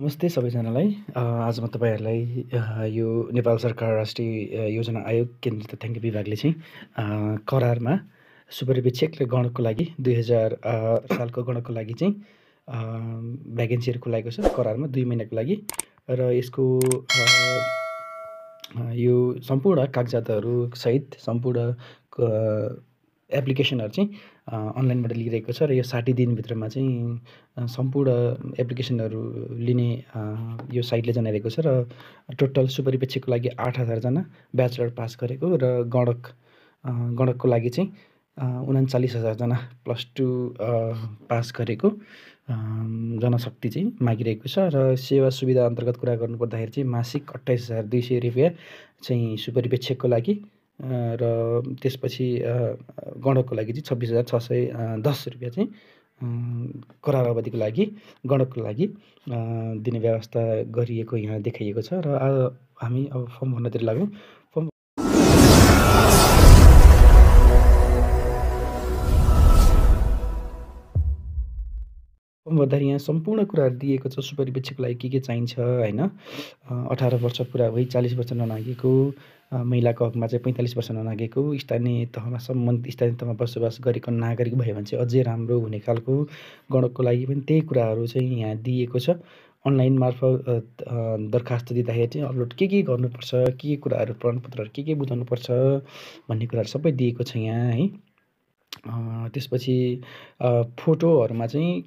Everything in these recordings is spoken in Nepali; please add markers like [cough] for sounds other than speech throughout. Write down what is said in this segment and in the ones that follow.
नमस्ते सबैजनालाई आज म तपाईँहरूलाई यो नेपाल सरकार राष्ट्रिय योजना आयोग केन्द्रीय तथ्याङ्क विभागले चाहिँ करारमा सुपरिवेक्षक र गणको लागि दुई हजार सालको गणकको लागि चाहिँ भ्याकेन्सीहरू खुलाएको छ करारमा दुई महिनाको लागि र यसको यो सम्पूर्ण कागजातहरू सहित सम्पूर्ण एप्लिकेसनहरू चाहिँ अनलाइनबाट लिइरहेको छ र यो साठी दिनभित्रमा चाहिँ सम्पूर्ण एप्लिकेसनहरू लिने यो साइटले जनाइरहेको छ र टोटल सुपरिपेक्षको लागि आठ हजारजना ब्याचलर पास गरेको र गणक गणकको लागि चाहिँ उनाचालिस हजारजना प्लस टू पास गरेको जनशक्ति चाहिँ मागिरहेको छ र सेवा सुविधा अन्तर्गत कुरा गर्नुपर्दाखेरि चाहिँ मासिक अट्ठाइस हजार दुई सय रुपियाँ चाहिँ सुपरिपेक्षकको लागि र त्यसपछि गणकको लागि चाहिँ छब्बिस हजार छ सय दस रुपियाँ चाहिँ करार अवधिको लागि गणकको लागि दिने व्यवस्था गरिएको यहाँ देखाइएको छ र हामी अब फर्म भर्नतिर लाग्यौँ भन्दाखेरि यहाँ सम्पूर्ण कुराहरू दिएको छ सुपरिवेक्षकको लागि के के चाहिन्छ होइन अठार वर्ष पुरा भई चालिस वर्ष ननागेको महिलाको हकमा चाहिँ पैँतालिस वर्ष ननागेको स्थानीय तहमा सम्बन्धित स्थानीय तहमा बसोबास गरेको नागरिक भयो भने चाहिँ अझै राम्रो हुने खालको गणकको लागि पनि त्यही कुराहरू चाहिँ यहाँ दिएको छ अनलाइन मार्फत दरखास्त दिँदाखेरि चाहिँ अपलोड के के गर्नुपर्छ के के कुराहरू प्रमाणपत्रहरू के के बुझाउनुपर्छ भन्ने कुराहरू सबै दिएको छ यहाँ है त्यसपछि फोटोहरूमा चाहिँ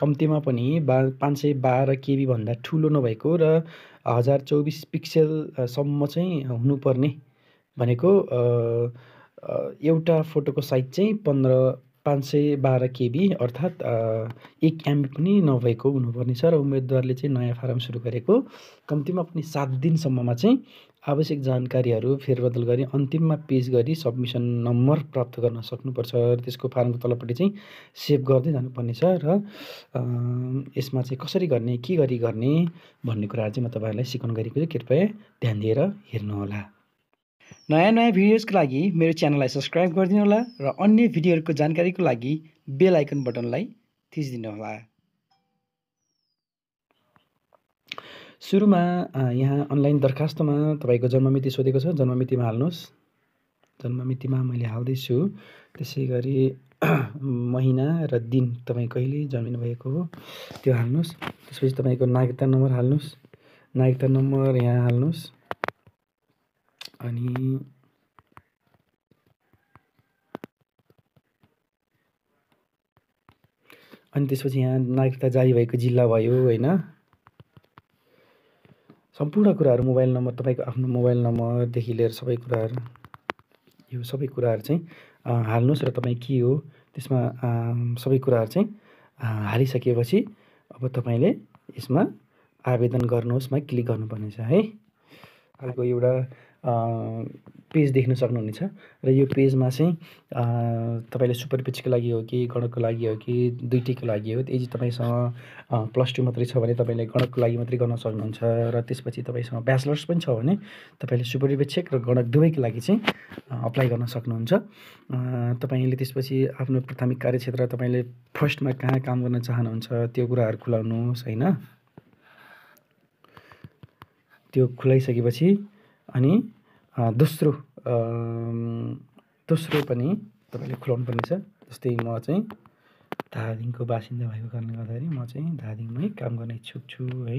कम्तीमा पनि बा पाँच सय बाह्र केबीभन्दा ठुलो नभएको र हजार चौबिस पिक्सलसम्म चाहिँ हुनुपर्ने भनेको एउटा फोटोको साइज चाहिँ पन्ध्र पाँच सय बाह्र केबी अर्थात् एक एमबी पनि नभएको हुनुपर्ने छ र उम्मेदवारले चाहिँ नयाँ फारम सुरु गरेको कम्तीमा पनि सात दिनसम्ममा चाहिँ आवश्यक जानकारीहरू फेरबदल गरी अन्तिममा पेस गरी सब्मिसन नम्बर प्राप्त गर्न सक्नुपर्छ र त्यसको फारमको तलपट्टि चाहिँ सेभ गर्दै जानुपर्नेछ र यसमा चाहिँ कसरी गर्ने के गरी गर्ने भन्ने कुराहरू चाहिँ म तपाईँहरूलाई सिकाउनु गरेको कृपया ध्यान दिएर हेर्नुहोला नयाँ नयाँ भिडियोजको लागि मेरो च्यानललाई सब्सक्राइब गरिदिनु होला र अन्य भिडियोहरूको जानकारीको लागि बेल आइकन बटनलाई थिचिदिनु होला सुरुमा यहाँ अनलाइन दरखास्तमा तपाईँको जन्ममिति सोधेको छ जन्ममितिमा हाल्नुहोस् जन्ममितिमा मैले हाल्दैछु त्यसै गरी [clears throat] महिना र दिन तपाईँ कहिले जन्मिनु भएको हो त्यो हाल्नुहोस् त्यसपछि तपाईँको नागरिकता नम्बर हाल्नुहोस् नागरिकता नम्बर यहाँ हाल्नुहोस् अनि अनि त्यसपछि यहाँ नागरिकता जारी भएको जिल्ला भयो होइन सम्पूर्ण कुराहरू मोबाइल नम्बर तपाईँको आफ्नो मोबाइल नम्बरदेखि लिएर सबै कुराहरू यो सबै कुराहरू चाहिँ हाल्नुहोस् र तपाईँ के हो त्यसमा सबै कुराहरू चाहिँ हालिसकेपछि अब तपाईँले यसमा आवेदन गर्नुहोस्मा क्लिक गर्नुपर्नेछ है अर्को एउटा पेज देख्न सक्नुहुनेछ र यो पेजमा चाहिँ तपाईँले सुपर पिचको लागि हो कि गणकको लागि हो कि दुइटैको लागि हो यदि तपाईँसँग प्लस टू मात्रै छ भने तपाईँले गणकको लागि मात्रै गर्न सक्नुहुन्छ र त्यसपछि तपाईँसँग ब्याचलर्स पनि छ भने तपाईँले सुपरिवेक्षक र गणक दुवैको लागि चाहिँ अप्लाई गर्न सक्नुहुन्छ तपाईँले त्यसपछि आफ्नो प्राथमिक कार्यक्षेत्र तपाईँले फर्स्टमा कहाँ काम गर्न चाहनुहुन्छ त्यो कुराहरू खुलाउनुहोस् होइन त्यो खुलाइसकेपछि अनि दोस्रो दोस्रो पनि तपाईँले खुलाउनु छ जस्तै म चाहिँ धादिङको बासिन्दा भएको कारणले गर्दाखेरि म चाहिँ धादिङमै काम गर्ने इच्छुक छु है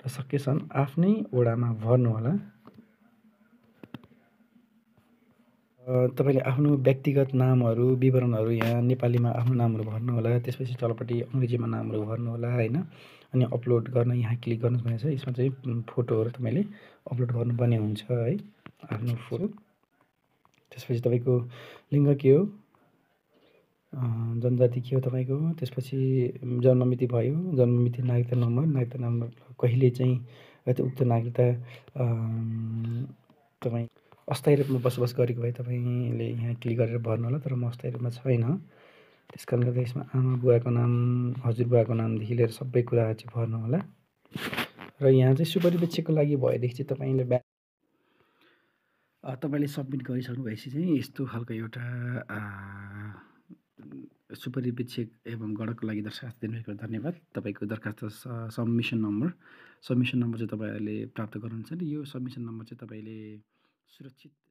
र सकेसम्म आफ्नै वडामा भर्नुहोला तपाईँले आफ्नो व्यक्तिगत नामहरू विवरणहरू यहाँ नेपालीमा आफ्नो नामहरू भर्नुहोला त्यसपछि तलपट्टि अङ्ग्रेजीमा नामहरू भर्नुहोला होइन अनि अपलोड गर्न यहाँ क्लिक गर्नुहोस् भने चाहिँ यसमा चाहिँ फोटोहरू तपाईँले अपलोड गर्नुपर्ने हुन्छ है आफ्नो फोटो त्यसपछि तपाईँको लिङ्ग के हो जनजाति के हो तपाईँको त्यसपछि जन्ममिति भयो जन्ममिति नागरिकता नम्बर नागरिकता नम्बर कहिले चाहिँ त्यो उक्त नागरिकता तपाईँ अस्थायी रूपमा बसोबास गरेको भए तपाईँले यहाँ क्लिक गरेर भर्नु होला तर म अस्थायी रूपमा छैन त्यस कारणले गर्दा यसमा आमा बुवाको नाम हजुरबुवाको नामदेखि लिएर सबै कुरा चाहिँ भर्नु होला र यहाँ चाहिँ सुपरिवेक्षकको लागि भएदेखि चाहिँ तपाईँले ब्या तपाईँले सब्मिट गरिसक्नु भएपछि चाहिँ यस्तो खालको एउटा सुपरिवेक्षक एवं गणकको लागि दरखास्त दिनुभएको धन्यवाद तपाईँको दरखास्त सबमिसन नम्बर सबमिसन नम्बर चाहिँ तपाईँहरूले प्राप्त गर्नुहुन्छ नि यो सबमिसन नम्बर चाहिँ तपाईँले सुरक्षित